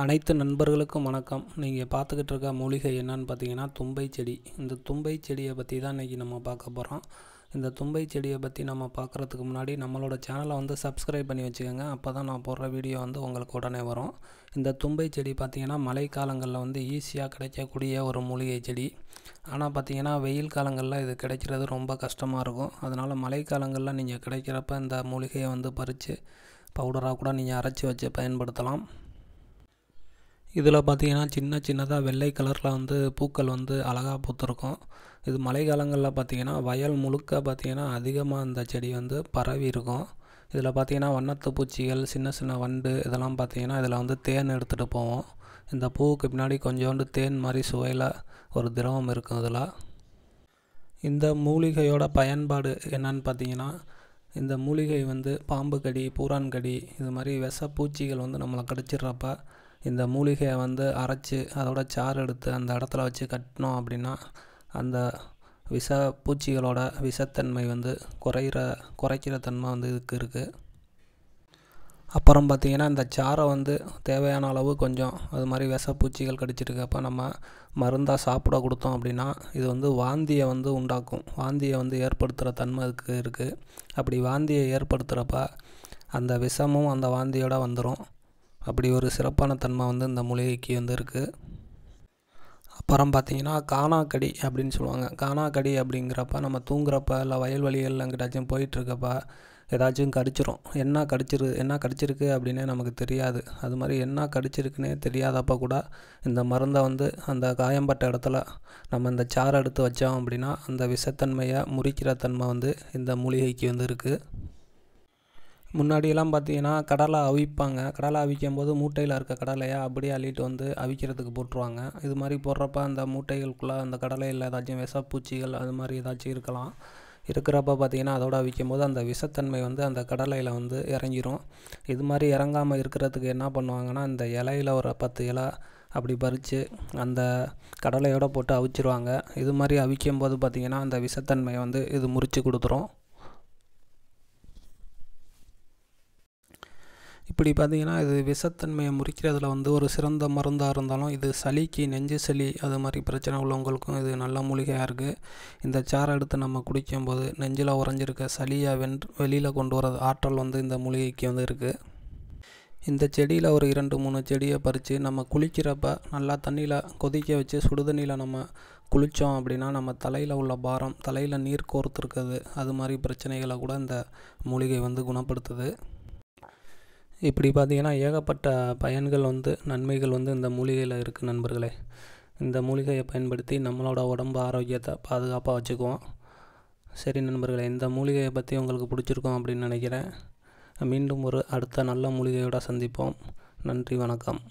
அனைத்து நண்பர்களுக்கும் வணக்கம் நீங்கள் பார்த்துக்கிட்டு இருக்க மூலிகை என்னன்னு பார்த்தீங்கன்னா தும்பை செடி இந்த தும்பை செடியை பற்றி தான் இன்றைக்கி நம்ம பார்க்க போகிறோம் இந்த தும்பை செடியை பற்றி நம்ம பார்க்குறதுக்கு முன்னாடி நம்மளோட சேனலை வந்து சப்ஸ்கிரைப் பண்ணி வச்சுக்கோங்க அப்போ தான் நான் போடுற வீடியோ வந்து உங்களுக்கு உடனே வரும் இந்த தும்பை செடி பார்த்திங்கன்னா மழை காலங்களில் வந்து ஈஸியாக கிடைக்கக்கூடிய ஒரு மூலிகை செடி ஆனால் பார்த்திங்கன்னா வெயில் காலங்களில் இது கிடைக்கிறது ரொம்ப கஷ்டமாக இருக்கும் அதனால் மழை காலங்களில் நீங்கள் கிடைக்கிறப்ப இந்த மூலிகையை வந்து பறித்து பவுடராக கூட நீங்கள் அரைச்சி வச்சு பயன்படுத்தலாம் இதில் பார்த்திங்கன்னா சின்ன சின்னதாக வெள்ளை கலரில் வந்து பூக்கள் வந்து அழகாக பூத்துருக்கும் இது மழைக்காலங்களில் பார்த்திங்கன்னா வயல் முழுக்க பார்த்திங்கன்னா அதிகமாக அந்த செடி வந்து பரவி இருக்கும் இதில் பார்த்திங்கன்னா வண்ணத்து பூச்சிகள் சின்ன சின்ன வண்டு இதெல்லாம் பார்த்திங்கன்னா இதில் வந்து தேன் எடுத்துகிட்டு போவோம் இந்த பூவுக்கு பின்னாடி கொஞ்சோண்டு தேன் மாதிரி சுவையில் ஒரு திரவம் இருக்கும் இதில் இந்த மூலிகையோட பயன்பாடு என்னன்னு பார்த்தீங்கன்னா இந்த மூலிகை வந்து பாம்பு கடி பூரான் கடி இது மாதிரி விஷ பூச்சிகள் வந்து நம்மளை கடிச்சிட்றப்ப இந்த மூலிகையை வந்து அரைச்சி அதோட சாறு எடுத்து அந்த இடத்துல வச்சு கட்டினோம் அப்படின்னா அந்த விஷ பூச்சிகளோட விஷத்தன்மை வந்து குறைகிற குறைக்கிற தன்மை வந்து இதுக்கு இருக்குது அப்புறம் பார்த்திங்கன்னா இந்த சாரை வந்து தேவையான அளவு கொஞ்சம் அது மாதிரி விஷப்பூச்சிகள் கடிச்சிருக்கப்போ நம்ம மருந்தாக சாப்பிட கொடுத்தோம் அப்படின்னா இது வந்து வாந்தியை வந்து உண்டாக்கும் வாந்தியை வந்து ஏற்படுத்துகிற தன்மை அதுக்கு இருக்குது அப்படி வாந்தியை ஏற்படுத்துகிறப்ப அந்த விஷமும் அந்த வாந்தியோடு வந்துடும் அப்படி ஒரு சிறப்பான தன்மை வந்து இந்த மூலிகைக்கு வந்து இருக்குது அப்புறம் பார்த்திங்கன்னா காணாக்கடி அப்படின்னு சொல்லுவாங்க காணாக்கடி அப்படிங்கிறப்ப நம்ம தூங்குறப்ப இல்லை வயல்வெளிகள் அங்கிட்டாச்சும் போயிட்டுருக்கப்ப ஏதாச்சும் கடிச்சிரும் என்ன கடிச்சிரு என்ன கடிச்சிருக்கு அப்படின்னே நமக்கு தெரியாது அது மாதிரி என்ன கடிச்சிருக்குன்னே தெரியாதப்ப கூட இந்த மருந்தை வந்து அந்த காயம்பட்ட இடத்துல நம்ம இந்த சாறு எடுத்து வச்சோம் அப்படின்னா அந்த விஷத்தன்மையை முறிக்கிற தன்மை வந்து இந்த மூலிகைக்கு வந்து இருக்குது முன்னாடியெல்லாம் பார்த்தீங்கன்னா கடலை அவிப்பாங்க கடலை அவிக்கும் போது மூட்டையில் இருக்க கடலையை அப்படியே அள்ளிட்டு வந்து அவிக்கிறதுக்கு போட்டுருவாங்க இது மாதிரி போடுறப்ப அந்த மூட்டைகளுக்குள்ளே அந்த கடலையில் ஏதாச்சும் விஷப்பூச்சிகள் அது மாதிரி ஏதாச்சும் இருக்கலாம் இருக்கிறப்ப பார்த்திங்கன்னா அதோட அவிக்கும் போது அந்த விஷத்தன்மை வந்து அந்த கடலையில் வந்து இறங்கிரும் இது மாதிரி இறங்காமல் இருக்கிறதுக்கு என்ன பண்ணுவாங்கன்னா இந்த இலையில் ஒரு பத்து இலை அப்படி பறித்து அந்த கடலையோடு போட்டு அவிச்சிருவாங்க இது மாதிரி அவிக்கும் போது பார்த்திங்கன்னா அந்த விஷத்தன்மையை வந்து இது முறித்து கொடுத்துரும் இப்படி பார்த்தீங்கன்னா இது விஷத்தன்மையை முறிக்கிறதுல வந்து ஒரு சிறந்த மருந்தாக இருந்தாலும் இது சளிக்கு நெஞ்சு சளி அது மாதிரி பிரச்சனை உள்ளவங்களுக்கும் இது நல்ல மூலிகையாக இருக்குது இந்த சாரை எடுத்து நம்ம குடிக்கும்போது நெஞ்சில் உறைஞ்சிருக்க சளியை வென் வெளியில் கொண்டு வர ஆற்றல் வந்து இந்த மூலிகைக்கு வந்து இருக்குது இந்த செடியில் ஒரு இரண்டு மூணு செடியை பறித்து நம்ம குளிக்கிறப்ப நல்லா தண்ணியில் கொதிக்க வச்சு சுடுதண்ணியில் நம்ம குளித்தோம் அப்படின்னா நம்ம தலையில் உள்ள பாரம் தலையில் நீர் கோர்த்துருக்குது அது மாதிரி பிரச்சனைகளை கூட இந்த மூலிகை வந்து குணப்படுத்துது இப்படி பார்த்தீங்கன்னா ஏகப்பட்ட பயன்கள் வந்து நன்மைகள் வந்து இந்த மூலிகையில் இருக்குது நண்பர்களே இந்த மூலிகையை பயன்படுத்தி நம்மளோட உடம்பு ஆரோக்கியத்தை பாதுகாப்பாக வச்சுக்குவோம் சரி நண்பர்களே இந்த மூலிகையை பற்றி உங்களுக்கு பிடிச்சிருக்கோம் அப்படின்னு நினைக்கிறேன் மீண்டும் ஒரு அடுத்த நல்ல மூலிகையோடு சந்திப்போம் நன்றி வணக்கம்